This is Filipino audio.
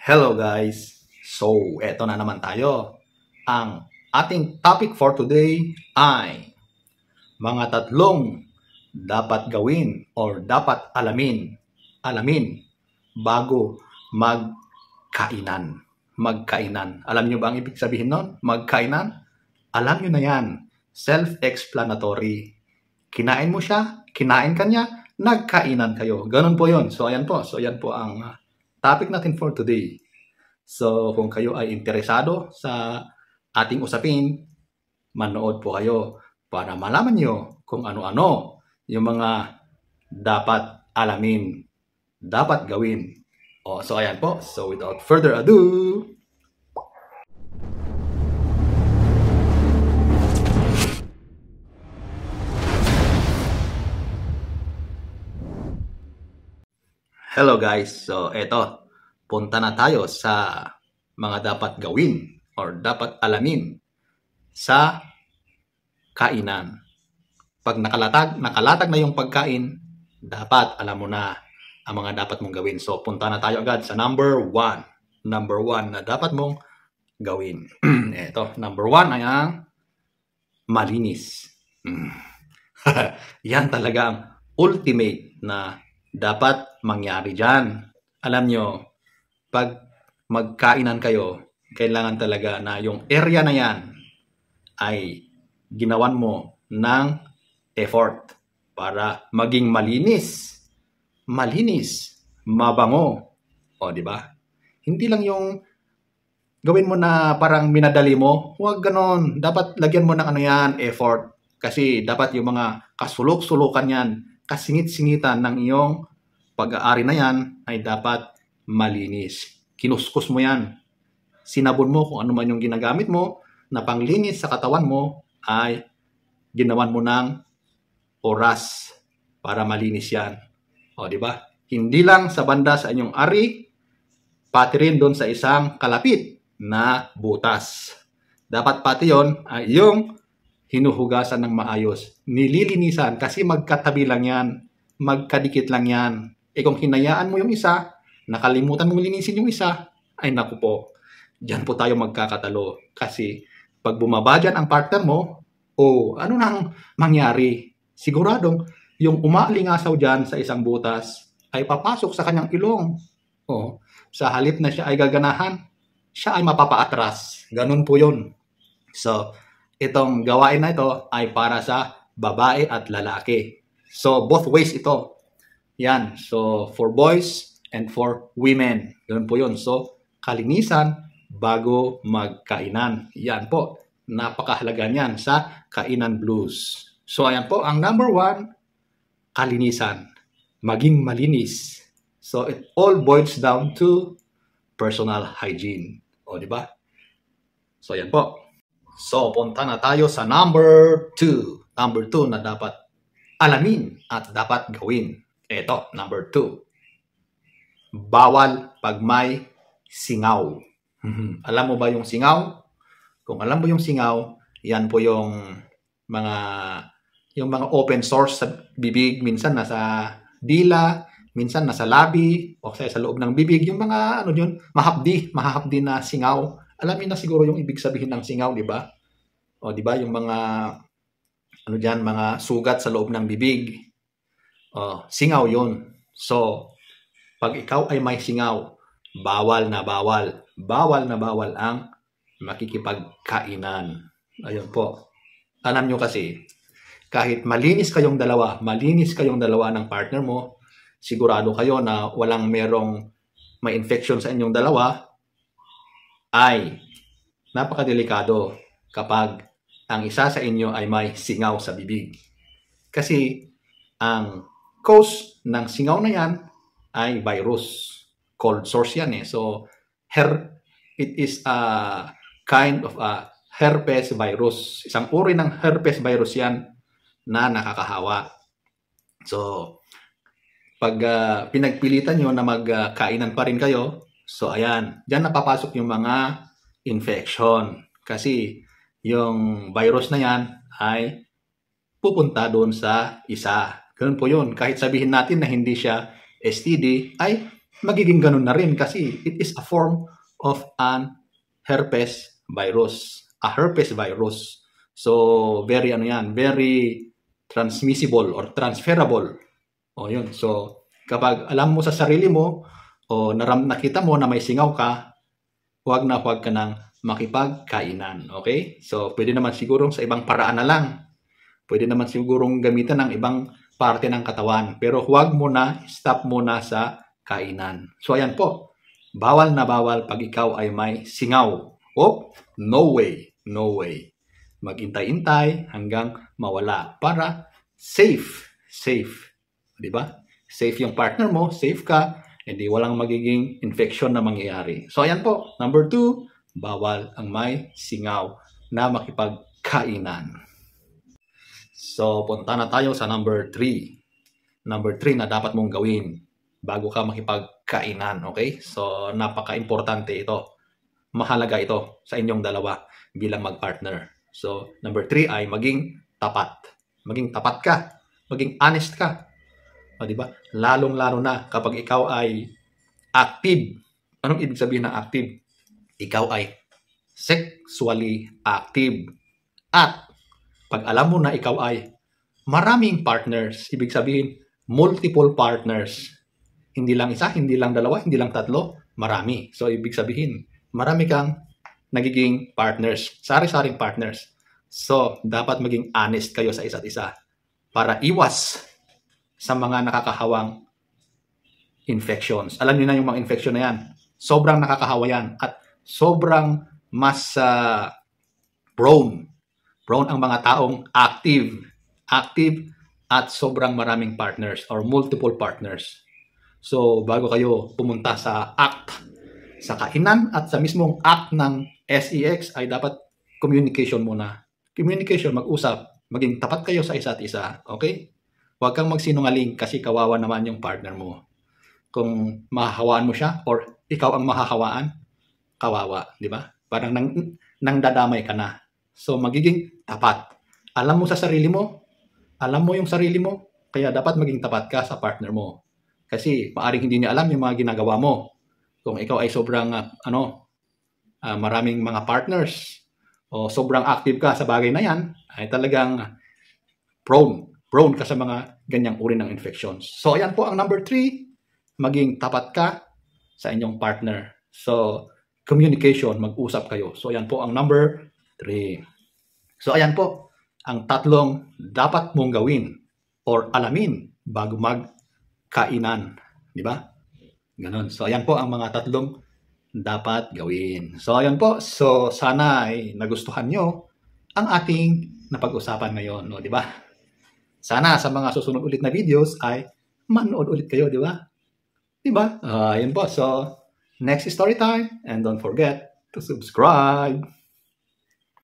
Hello guys! So, eto na naman tayo. Ang ating topic for today ay mga tatlong dapat gawin or dapat alamin, alamin bago magkainan. Magkainan. Alam nyo ba ang ibig sabihin nun? Magkainan? Alam nyo na yan. Self-explanatory. Kinain mo siya, kinain kanya, nagkainan kayo. Ganon po yon So, ayan po. So, ayan po ang uh, topic natin for today. So kung kayo ay interesado sa ating usapin, manood po kayo para malaman nyo kung ano-ano yung mga dapat alamin, dapat gawin. O, so ayan po. So without further ado, Hello guys. So eto, punta na tayo sa mga dapat gawin or dapat alamin sa kainan. Pag nakalatag, nakalatag na yung pagkain, dapat alam mo na ang mga dapat mong gawin. So punta na tayo agad sa number one. Number one na dapat mong gawin. eto, number one ay ang malinis. Mm. Yan talaga ang ultimate na dapat mangyari dyan. Alam nyo, pag magkainan kayo, kailangan talaga na yung area na yan ay ginawan mo ng effort para maging malinis. Malinis, mabango. O, di ba? Hindi lang yung gawin mo na parang minadali mo. Huwag ganon. Dapat lagyan mo ng ano yan, effort. Kasi dapat yung mga kasulok-sulukan yan kasingit-singitan ng iyong pag-aari na yan ay dapat malinis. Kinuskos mo yan. Sinabon mo kung ano man yung ginagamit mo na panglinis sa katawan mo ay ginawan mo ng oras para malinis yan. O, di ba? Hindi lang sa banda sa inyong ari, pati rin doon sa isang kalapit na butas. Dapat pati ah, yon ay yung hinuhugasan ng maayos. Nililinisan kasi magkatabi lang yan, magkadikit lang yan. E kung hinayaan mo yung isa, nakalimutan mong linisin yung isa, ay naku po, dyan po tayo magkakatalo. Kasi pag bumaba dyan ang partner mo, o oh, ano nang mangyari? Siguradong yung umaalingasaw dyan sa isang butas ay papasok sa kanyang ilong. O, oh, sa halip na siya ay gaganahan, siya ay mapapaatras. Ganun po yun. So, itong gawain na ito ay para sa babae at lalaki. So, both ways ito. Yan. So, for boys and for women. Ganun po yun. So, kalinisan bago magkainan. Yan po. Napakahalaga niyan sa kainan blues. So, ayan po. Ang number one, kalinisan. Maging malinis. So, it all boils down to personal hygiene. O, di ba? So, ayan po. So, punta na tayo sa number 2. Number 2 na dapat alamin at dapat gawin. Ito, number 2. Bawal pag may singaw. Mhm. alam mo ba yung singaw? Kung alam mo yung singaw, yan po yung mga yung mga open source sa bibig minsan nasa dila, minsan nasa labi o sa, sa loob ng bibig yung mga ano yun, mahapdi, mahapdi na singaw alam niyo na siguro yung ibig sabihin ng singaw, di ba? O, di ba? Yung mga, ano diyan mga sugat sa loob ng bibig. O, singaw yon So, pag ikaw ay may singaw, bawal na bawal. Bawal na bawal ang makikipagkainan. Ayun po. Alam niyo kasi, kahit malinis kayong dalawa, malinis kayong dalawa ng partner mo, sigurado kayo na walang merong may infection sa inyong dalawa, ay napakadelikado kapag ang isa sa inyo ay may singaw sa bibig. Kasi ang cause ng singaw na yan ay virus. Cold source yan eh. So, her, it is a kind of a herpes virus. Isang uri ng herpes virus yan na nakakahawa. So, pag uh, pinagpilitan nyo na magkainan ah, uh, pa rin kayo, So ayan, diyan napapasok yung mga infection kasi yung virus na yan ay pupunta doon sa isa. Ganun po yun. Kahit sabihin natin na hindi siya STD, ay magiging ganun na rin kasi it is a form of an herpes virus. A herpes virus. So, very ano yan, very transmissible or transferable. O yun. So, kapag alam mo sa sarili mo o naram, nakita mo na may singaw ka, huwag na huwag ka nang makipagkainan. Okay? So, pwede naman sigurong sa ibang paraan na lang. Pwede naman sigurong gamitan ng ibang parte ng katawan. Pero huwag mo na, stop mo na sa kainan. So, ayan po. Bawal na bawal pag ikaw ay may singaw. Oh, no way, no way. Magintay-intay hanggang mawala para safe, safe. 'Di ba? Safe yung partner mo, safe ka, edi walang magiging infection na mangyayari. So ayan po, number two, bawal ang may singaw na makipagkainan. So punta na tayo sa number three. Number three na dapat mong gawin bago ka makipagkainan, okay? So napaka-importante ito. Mahalaga ito sa inyong dalawa bilang magpartner. So number three ay maging tapat. Maging tapat ka. Maging honest ka o, di ba? Lalong-lalo na kapag ikaw ay active. Anong ibig sabihin ng active? Ikaw ay sexually active. At pag alam mo na ikaw ay maraming partners, ibig sabihin multiple partners. Hindi lang isa, hindi lang dalawa, hindi lang tatlo, marami. So ibig sabihin, marami kang nagiging partners, sari-saring partners. So dapat maging honest kayo sa isa't isa para iwas sa mga nakakahawang infections. Alam niyo na yung mga infection na yan. Sobrang nakakahawa yan at sobrang mas uh, prone. Prone ang mga taong active. Active at sobrang maraming partners or multiple partners. So, bago kayo pumunta sa act, sa kainan at sa mismong act ng SEX ay dapat communication muna. Communication, mag-usap, maging tapat kayo sa isa't isa. Okay? Huwag kang magsinungaling kasi kawawa naman yung partner mo. Kung mahahawaan mo siya or ikaw ang mahahawaan, kawawa, di ba? Parang nang, nang dadamay ka na. So magiging tapat. Alam mo sa sarili mo, alam mo yung sarili mo, kaya dapat maging tapat ka sa partner mo. Kasi maaring hindi niya alam yung mga ginagawa mo. Kung ikaw ay sobrang uh, ano, uh, maraming mga partners o sobrang active ka sa bagay na yan, ay talagang prone prone ka sa mga ganyang uri ng infections. So ayan po ang number three, maging tapat ka sa inyong partner. So communication, mag-usap kayo. So ayan po ang number three. So ayan po ang tatlong dapat mong gawin or alamin bago magkainan. Di ba? Ganun. So ayan po ang mga tatlong dapat gawin. So ayan po. So sana ay nagustuhan nyo ang ating napag-usapan ngayon. No? Di ba? Sana sa mga susunod ulit na videos ay manood ulit kayo, di ba? Di ba? Uh, yun po. So, next story time. And don't forget to subscribe.